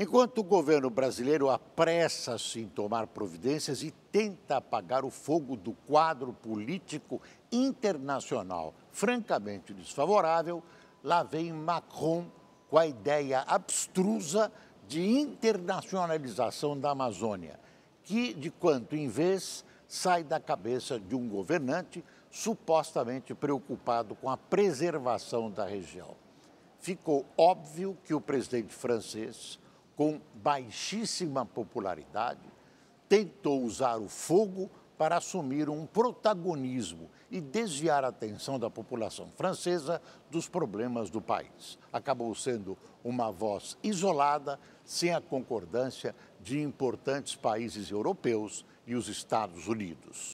Enquanto o governo brasileiro apressa-se em tomar providências e tenta apagar o fogo do quadro político internacional francamente desfavorável, lá vem Macron com a ideia abstrusa de internacionalização da Amazônia, que, de quanto em vez, sai da cabeça de um governante supostamente preocupado com a preservação da região. Ficou óbvio que o presidente francês, com baixíssima popularidade, tentou usar o fogo para assumir um protagonismo e desviar a atenção da população francesa dos problemas do país. Acabou sendo uma voz isolada, sem a concordância de importantes países europeus e os Estados Unidos.